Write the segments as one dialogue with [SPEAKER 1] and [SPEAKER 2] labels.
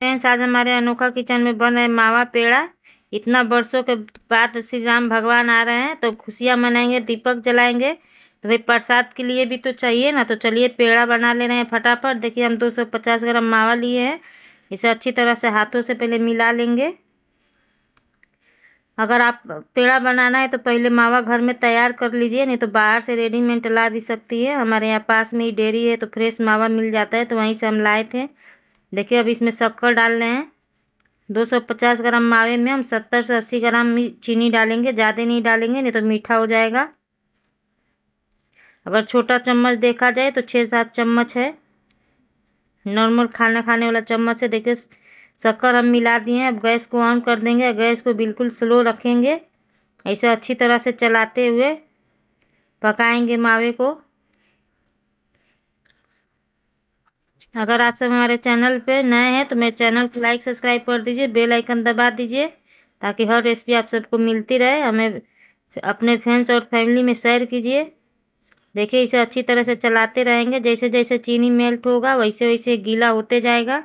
[SPEAKER 1] friends आज हमारे अनोखा किचन में बन रहे मावा पेड़ा इतना वर्षों के बाद श्री राम भगवान आ रहे हैं तो खुशियाँ मनाएंगे दीपक जलाएंगे तो भाई प्रसाद के लिए भी तो चाहिए ना तो चलिए पेड़ा बना ले रहे हैं फटाफट देखिए हम 250 ग्राम मावा लिए हैं इसे अच्छी तरह से हाथों से पहले मिला लेंगे अगर आप पेड़ा बनाना है तो पहले मावा घर में तैयार कर लीजिए नहीं तो बाहर से रेडीमेड ला भी सकती है हमारे यहाँ पास में ही डेयरी है तो फ्रेश मावा मिल जाता है तो वहीं से हम लाए थे देखिए अब इसमें शक्कर डाल रहे हैं 250 ग्राम मावे में हम 70 से 80 ग्राम चीनी डालेंगे ज़्यादा नहीं डालेंगे नहीं तो मीठा हो जाएगा अगर छोटा चम्मच देखा जाए तो छः सात चम्मच है नॉर्मल खाना खाने वाला चम्मच है देखिए शक्कर हम मिला दिए हैं अब गैस को ऑन कर देंगे गैस को बिल्कुल स्लो रखेंगे ऐसे अच्छी तरह से चलाते हुए पकाएंगे मावे को अगर आप सब हमारे चैनल पे नए हैं तो मेरे चैनल को लाइक सब्सक्राइब कर दीजिए बेल आइकन दबा दीजिए ताकि हर रेसिपी आप सबको मिलती रहे हमें अपने फ्रेंड्स और फैमिली में शेयर कीजिए देखिए इसे अच्छी तरह से चलाते रहेंगे जैसे जैसे चीनी मेल्ट होगा वैसे वैसे गीला होते जाएगा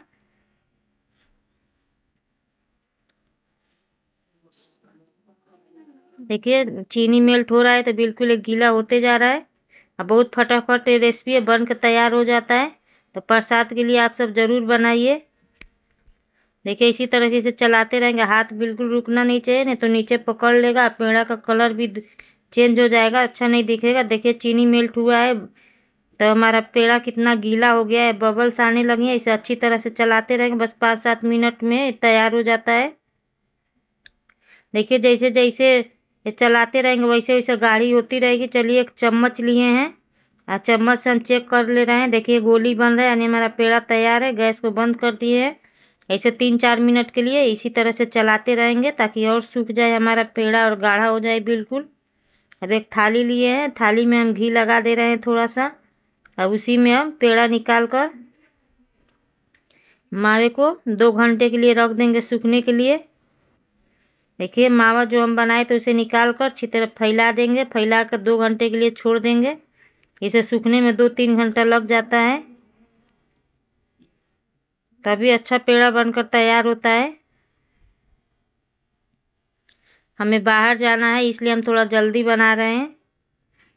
[SPEAKER 1] देखिए चीनी मेल्ट हो रहा है तो बिल्कुल गीला होते जा रहा है और बहुत फटाफट रेसिपी बन के तैयार हो जाता है तो प्रसाद के लिए आप सब ज़रूर बनाइए देखिए इसी तरह से इसे चलाते रहेंगे हाथ बिल्कुल रुकना नहीं चाहिए नहीं तो नीचे पकड़ लेगा पेड़ा का कलर भी चेंज हो जाएगा अच्छा नहीं दिखेगा देखिए चीनी मेल्ट हुआ है तो हमारा पेड़ा कितना गीला हो गया है बबल्स आने लगे हैं इसे अच्छी तरह से चलाते रहेंगे बस पाँच सात मिनट में तैयार हो जाता है देखिए जैसे जैसे चलाते रहेंगे वैसे वैसे गाढ़ी होती रहेगी चलिए एक चम्मच लिए हैं आ चम्मच से हम चेक कर ले रहे हैं देखिए गोली बन रहा है यानी हमारा पेड़ा तैयार है गैस को बंद कर दिए है ऐसे तीन चार मिनट के लिए इसी तरह से चलाते रहेंगे ताकि और सूख जाए हमारा पेड़ा और गाढ़ा हो जाए बिल्कुल अब एक थाली लिए हैं थाली में हम घी लगा दे रहे हैं थोड़ा सा अब उसी में हम पेड़ा निकाल कर मावे को दो घंटे के लिए रख देंगे सूखने के लिए देखिए मावा जो हम बनाए तो उसे निकाल कर अच्छी तरह फैला देंगे फैला कर दो घंटे के लिए छोड़ देंगे इसे सूखने में दो तीन घंटा लग जाता है तभी अच्छा पेड़ा बनकर तैयार होता है हमें बाहर जाना है इसलिए हम थोड़ा जल्दी बना रहे हैं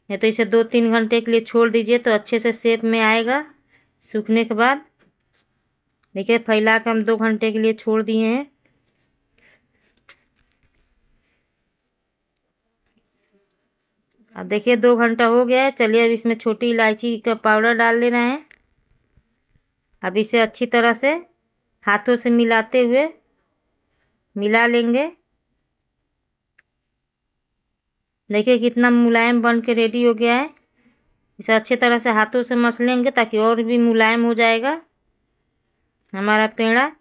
[SPEAKER 1] नहीं तो इसे दो तीन घंटे के लिए छोड़ दीजिए तो अच्छे से शेप में आएगा सूखने के बाद देखिए फैला के हम दो घंटे के लिए छोड़ दिए हैं अब देखिए दो घंटा हो गया है चलिए अब इसमें छोटी इलायची का पाउडर डाल रहे है अब इसे अच्छी तरह से हाथों से मिलाते हुए मिला लेंगे देखिए कितना मुलायम बन के रेडी हो गया है इसे अच्छे तरह से हाथों से मस लेंगे ताकि और भी मुलायम हो जाएगा हमारा पेड़ा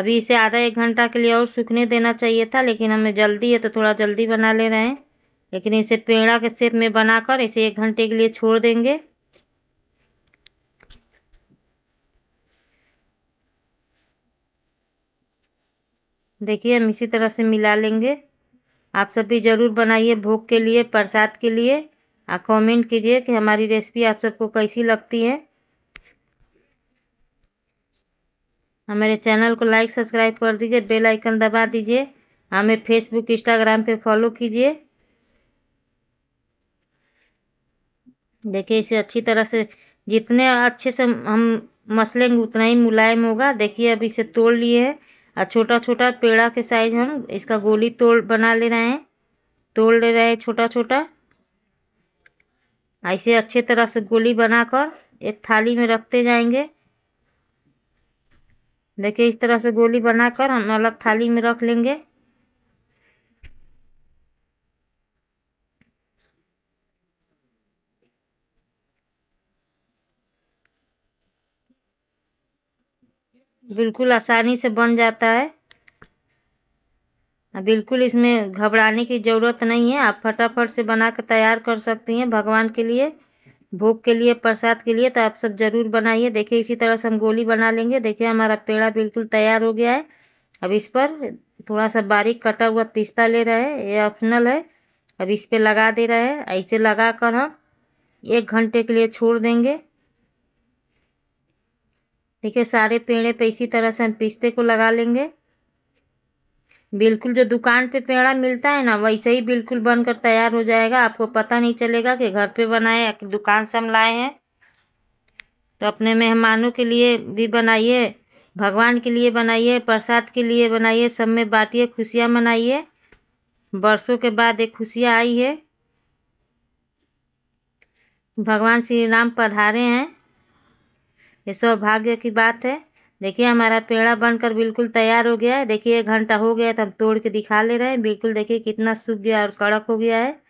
[SPEAKER 1] अभी इसे आधा एक घंटा के लिए और सूखने देना चाहिए था लेकिन हमें जल्दी है तो थोड़ा जल्दी बना ले रहे हैं लेकिन इसे पेड़ा के सेप में बनाकर इसे एक घंटे के लिए छोड़ देंगे देखिए हम इसी तरह से मिला लेंगे आप सब भी ज़रूर बनाइए भोग के लिए प्रसाद के लिए और कमेंट कीजिए कि हमारी रेसिपी आप सबको कैसी लगती है हमारे चैनल को लाइक सब्सक्राइब कर दीजिए बेल आइकन दबा दीजिए हमें फेसबुक इंस्टाग्राम पे फॉलो कीजिए देखिए इसे अच्छी तरह से जितने अच्छे से हम मसलेंगे उतना ही मुलायम होगा देखिए अब इसे तोड़ लिए है और छोटा छोटा पेड़ा के साइज हम इसका गोली तोड़ बना ले रहे हैं तोड़ ले रहे हैं छोटा छोटा ऐसे अच्छे तरह से गोली बनाकर एक थाली में रखते जाएंगे देखिए इस तरह से गोली बनाकर हम अलग थाली में रख लेंगे बिल्कुल आसानी से बन जाता है बिल्कुल इसमें घबराने की ज़रूरत नहीं है आप फटाफट से बना कर तैयार कर सकती हैं भगवान के लिए भोग के लिए प्रसाद के लिए तो आप सब ज़रूर बनाइए देखिए इसी तरह से हम गोली बना लेंगे देखिए हमारा पेड़ा बिल्कुल तैयार हो गया है अब इस पर थोड़ा सा बारीक कटा हुआ पिस्ता ले रहे हैं ये ऑप्शनल है अब इस पर लगा दे रहे हैं ऐसे लगा कर हम एक घंटे के लिए छोड़ देंगे देखिए सारे पेड़े पे इसी तरह से हम पिस्ते को लगा लेंगे बिल्कुल जो दुकान पे पेड़ा मिलता है ना वैसे ही बिल्कुल बनकर तैयार हो जाएगा आपको पता नहीं चलेगा कि घर पे बनाए या दुकान से हम लाए हैं तो अपने मेहमानों के लिए भी बनाइए भगवान के लिए बनाइए प्रसाद के लिए बनाइए सब में बाटिए खुशियाँ मनाइए बरसों के बाद एक खुशियाँ आई है भगवान श्री राम पधारे हैं ये सौभाग्य की बात है देखिए हमारा पेड़ा बनकर बिल्कुल तैयार हो गया है देखिए एक घंटा हो गया तो हम तोड़ के दिखा ले रहे हैं बिल्कुल देखिए कितना सूख गया और कड़क हो गया है